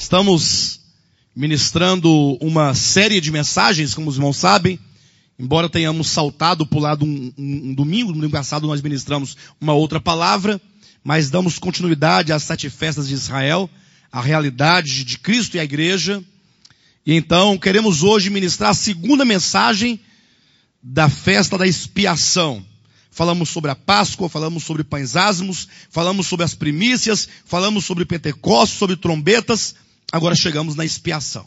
Estamos ministrando uma série de mensagens, como os irmãos sabem. Embora tenhamos saltado, pulado um, um, um domingo, no domingo passado nós ministramos uma outra palavra, mas damos continuidade às sete festas de Israel, à realidade de Cristo e a igreja. E então queremos hoje ministrar a segunda mensagem da festa da expiação. Falamos sobre a Páscoa, falamos sobre pães asmos, falamos sobre as primícias, falamos sobre Pentecostes, sobre trombetas. Agora chegamos na expiação,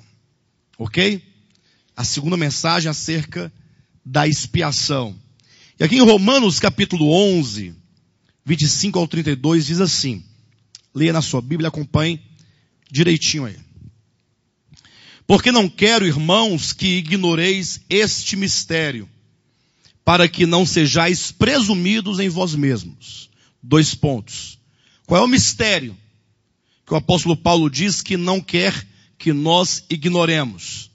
ok? A segunda mensagem acerca da expiação. E aqui em Romanos capítulo 11, 25 ao 32, diz assim: leia na sua Bíblia, acompanhe direitinho aí. Porque não quero, irmãos, que ignoreis este mistério, para que não sejais presumidos em vós mesmos. Dois pontos. Qual é o mistério? que o apóstolo Paulo diz que não quer que nós ignoremos,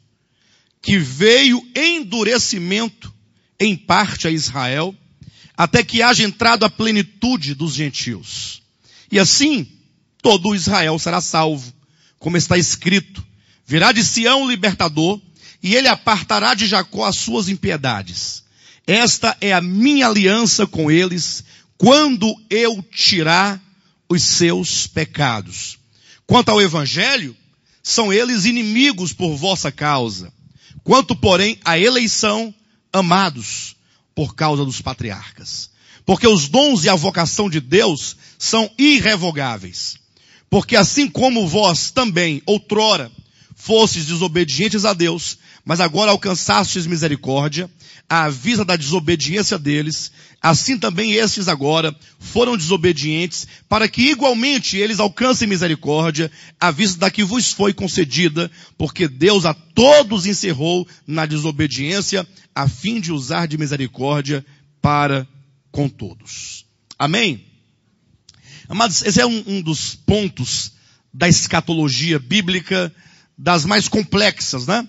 que veio endurecimento em parte a Israel, até que haja entrado a plenitude dos gentios. E assim, todo Israel será salvo, como está escrito: virá de Sião o libertador, e ele apartará de Jacó as suas impiedades. Esta é a minha aliança com eles, quando eu tirar os seus pecados. Quanto ao Evangelho, são eles inimigos por vossa causa. Quanto, porém, à eleição, amados por causa dos patriarcas. Porque os dons e a vocação de Deus são irrevogáveis. Porque assim como vós também, outrora, fostes desobedientes a Deus, mas agora alcançastes misericórdia, à vista da desobediência deles, assim também estes agora foram desobedientes, para que igualmente eles alcancem misericórdia, à vista da que vos foi concedida, porque Deus a todos encerrou na desobediência, a fim de usar de misericórdia para com todos. Amém? Amados, esse é um, um dos pontos da escatologia bíblica, das mais complexas, né?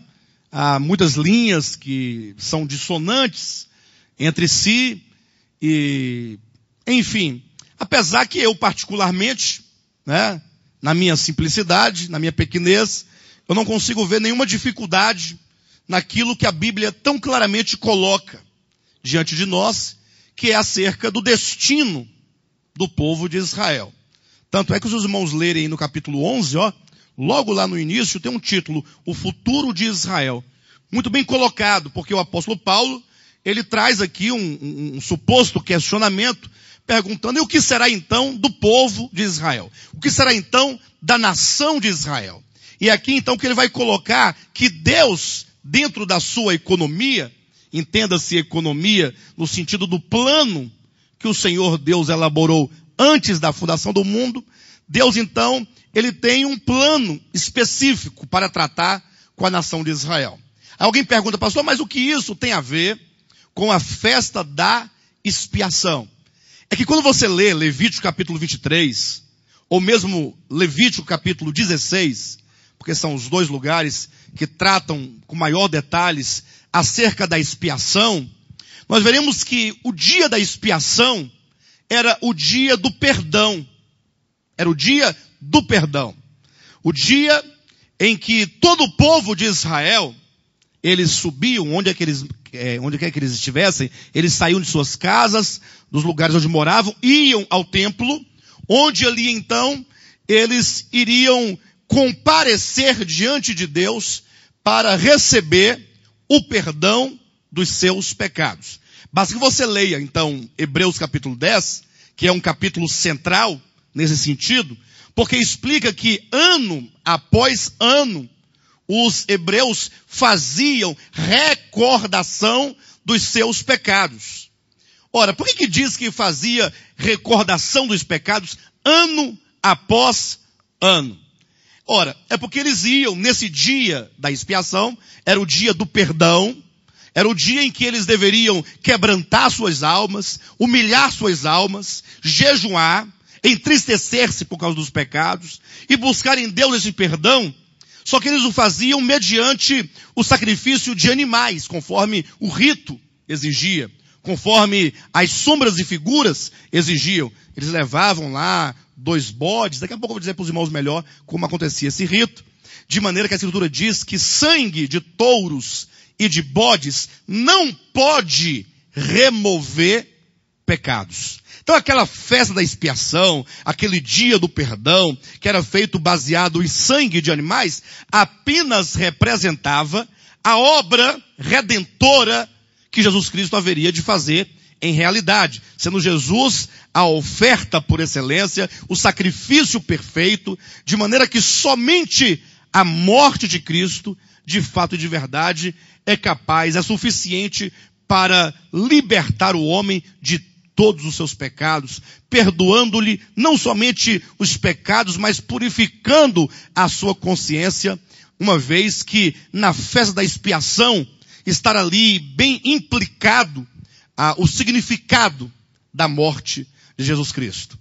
há muitas linhas que são dissonantes entre si e, enfim, apesar que eu particularmente, né, na minha simplicidade, na minha pequenez, eu não consigo ver nenhuma dificuldade naquilo que a Bíblia tão claramente coloca diante de nós, que é acerca do destino do povo de Israel. Tanto é que os irmãos lerem no capítulo 11, ó, logo lá no início, tem um título: O Futuro de Israel. Muito bem colocado, porque o apóstolo Paulo, ele traz aqui um, um, um suposto questionamento, perguntando: e o que será então do povo de Israel? O que será então da nação de Israel? E é aqui então que ele vai colocar que Deus, dentro da sua economia, entenda-se economia no sentido do plano que o Senhor Deus elaborou antes da fundação do mundo, Deus então, ele tem um plano específico para tratar com a nação de Israel. Alguém pergunta, pastor, mas o que isso tem a ver com a festa da expiação? É que quando você lê Levítico capítulo 23, ou mesmo Levítico capítulo 16, porque são os dois lugares que tratam com maior detalhes acerca da expiação, nós veremos que o dia da expiação era o dia do perdão era o dia do perdão. O dia em que todo o povo de Israel, eles subiam, onde, é que eles, é, onde quer que eles estivessem, eles saíam de suas casas, dos lugares onde moravam, iam ao templo, onde ali então eles iriam comparecer diante de Deus para receber o perdão dos seus pecados. Basta que você leia então Hebreus capítulo 10, que é um capítulo central nesse sentido, porque explica que ano após ano, os hebreus faziam recordação dos seus pecados. Ora, por que, que diz que fazia recordação dos pecados ano após ano? Ora, é porque eles iam nesse dia da expiação, era o dia do perdão, era o dia em que eles deveriam quebrantar suas almas, humilhar suas almas, jejuar, entristecer-se por causa dos pecados e buscar em Deus esse perdão, só que eles o faziam mediante o sacrifício de animais, conforme o rito exigia, conforme as sombras e figuras exigiam. Eles levavam lá dois bodes, daqui a pouco eu vou dizer para os irmãos melhor como acontecia esse rito, de maneira que a Escritura diz que sangue de touros e de bodes não pode remover pecados. Então, aquela festa da expiação, aquele dia do perdão, que era feito baseado em sangue de animais, apenas representava a obra redentora que Jesus Cristo haveria de fazer em realidade, sendo Jesus a oferta por excelência, o sacrifício perfeito, de maneira que somente a morte de Cristo, de fato e de verdade, é capaz, é suficiente para libertar o homem de todos os seus pecados, perdoando-lhe não somente os pecados, mas purificando a sua consciência, uma vez que na festa da expiação estar ali bem implicado ah, o significado da morte de Jesus Cristo.